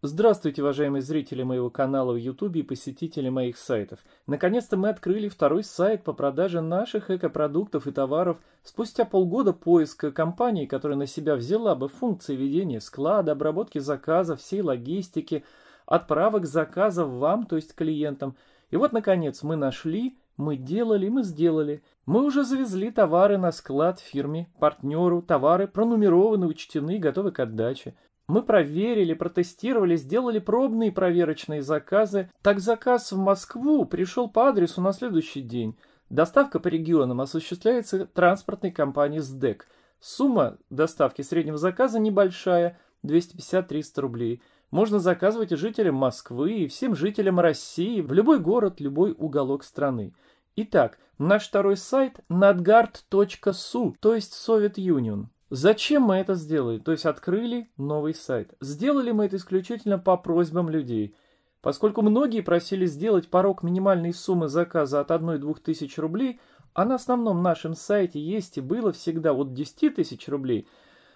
Здравствуйте, уважаемые зрители моего канала в YouTube и посетители моих сайтов. Наконец-то мы открыли второй сайт по продаже наших экопродуктов и товаров спустя полгода поиска компании, которая на себя взяла бы функции ведения склада, обработки заказов, всей логистики, отправок заказов вам, то есть клиентам. И вот, наконец, мы нашли, мы делали, мы сделали. Мы уже завезли товары на склад фирме, партнеру, товары пронумерованы, учтены, готовы к отдаче. Мы проверили, протестировали, сделали пробные проверочные заказы. Так заказ в Москву пришел по адресу на следующий день. Доставка по регионам осуществляется транспортной компанией СДЭК. Сумма доставки среднего заказа небольшая – 250-300 рублей. Можно заказывать и жителям Москвы, и всем жителям России, в любой город, любой уголок страны. Итак, наш второй сайт – nadgard.su, то есть Совет Юнион. Зачем мы это сделали? То есть открыли новый сайт. Сделали мы это исключительно по просьбам людей. Поскольку многие просили сделать порог минимальной суммы заказа от 1-2 тысяч рублей, а на основном нашем сайте есть и было всегда от 10 тысяч рублей,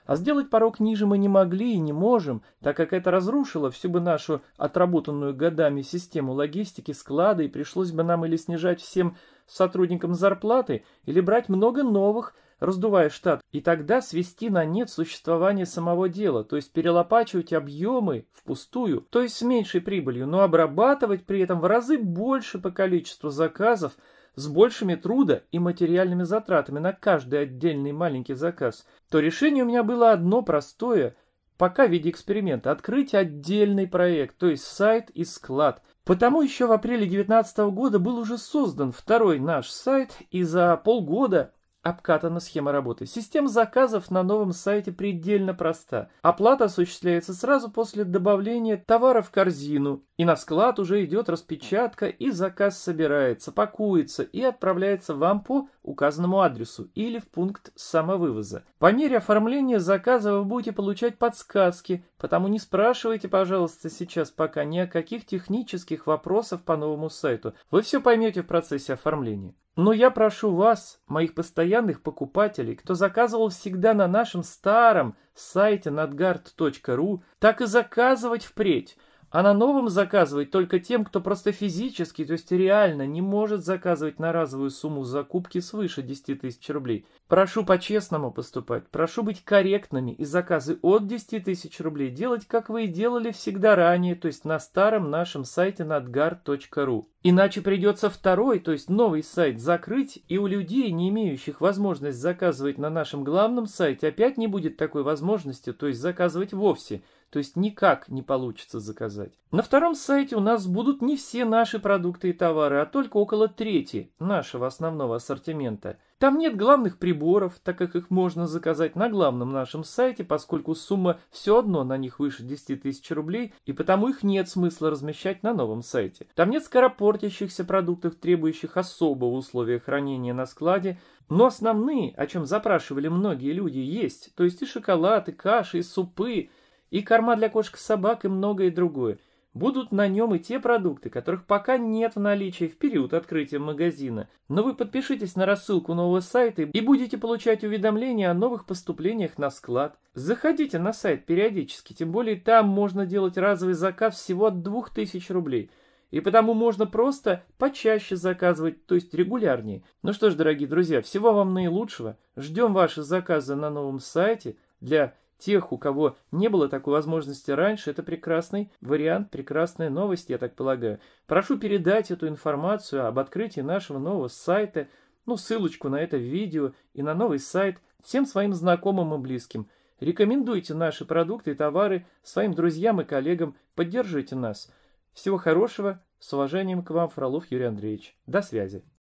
а сделать порог ниже мы не могли и не можем, так как это разрушило всю бы нашу отработанную годами систему логистики, склада, и пришлось бы нам или снижать всем сотрудникам зарплаты, или брать много новых, раздувая штат, и тогда свести на нет существование самого дела, то есть перелопачивать объемы впустую, то есть с меньшей прибылью, но обрабатывать при этом в разы больше по количеству заказов, с большими труда и материальными затратами на каждый отдельный маленький заказ, то решение у меня было одно простое, пока в виде эксперимента, открыть отдельный проект, то есть сайт и склад. Потому еще в апреле 2019 года был уже создан второй наш сайт, и за полгода Обкатана схема работы. Система заказов на новом сайте предельно проста. Оплата осуществляется сразу после добавления товара в корзину, и на склад уже идет распечатка, и заказ собирается, пакуется и отправляется вам по указанному адресу или в пункт самовывоза. По мере оформления заказа вы будете получать подсказки, потому не спрашивайте, пожалуйста, сейчас пока ни о каких технических вопросах по новому сайту. Вы все поймете в процессе оформления. Но я прошу вас, моих постоянных покупателей, кто заказывал всегда на нашем старом сайте надгард.ру, так и заказывать впредь – а на новом заказывать только тем, кто просто физически, то есть реально, не может заказывать на разовую сумму закупки свыше 10 тысяч рублей. Прошу по-честному поступать, прошу быть корректными и заказы от 10 тысяч рублей делать, как вы и делали всегда ранее, то есть на старом нашем сайте надгар.ру. Иначе придется второй, то есть новый сайт закрыть, и у людей, не имеющих возможность заказывать на нашем главном сайте, опять не будет такой возможности, то есть заказывать вовсе – то есть никак не получится заказать. На втором сайте у нас будут не все наши продукты и товары, а только около трети нашего основного ассортимента. Там нет главных приборов, так как их можно заказать на главном нашем сайте, поскольку сумма все одно на них выше 10 тысяч рублей, и потому их нет смысла размещать на новом сайте. Там нет скоропортящихся продуктов, требующих особого условия хранения на складе, но основные, о чем запрашивали многие люди, есть, то есть и шоколад, и каши, и супы – и корма для кошек и собак, и многое другое. Будут на нем и те продукты, которых пока нет в наличии в период открытия магазина. Но вы подпишитесь на рассылку нового сайта и будете получать уведомления о новых поступлениях на склад. Заходите на сайт периодически, тем более там можно делать разовый заказ всего от 2000 рублей. И потому можно просто почаще заказывать, то есть регулярнее. Ну что ж, дорогие друзья, всего вам наилучшего. Ждем ваши заказы на новом сайте для тех, у кого не было такой возможности раньше, это прекрасный вариант, прекрасная новость, я так полагаю. Прошу передать эту информацию об открытии нашего нового сайта, ну, ссылочку на это видео и на новый сайт всем своим знакомым и близким. Рекомендуйте наши продукты и товары своим друзьям и коллегам, поддержите нас. Всего хорошего, с уважением к вам, Фролов Юрий Андреевич. До связи.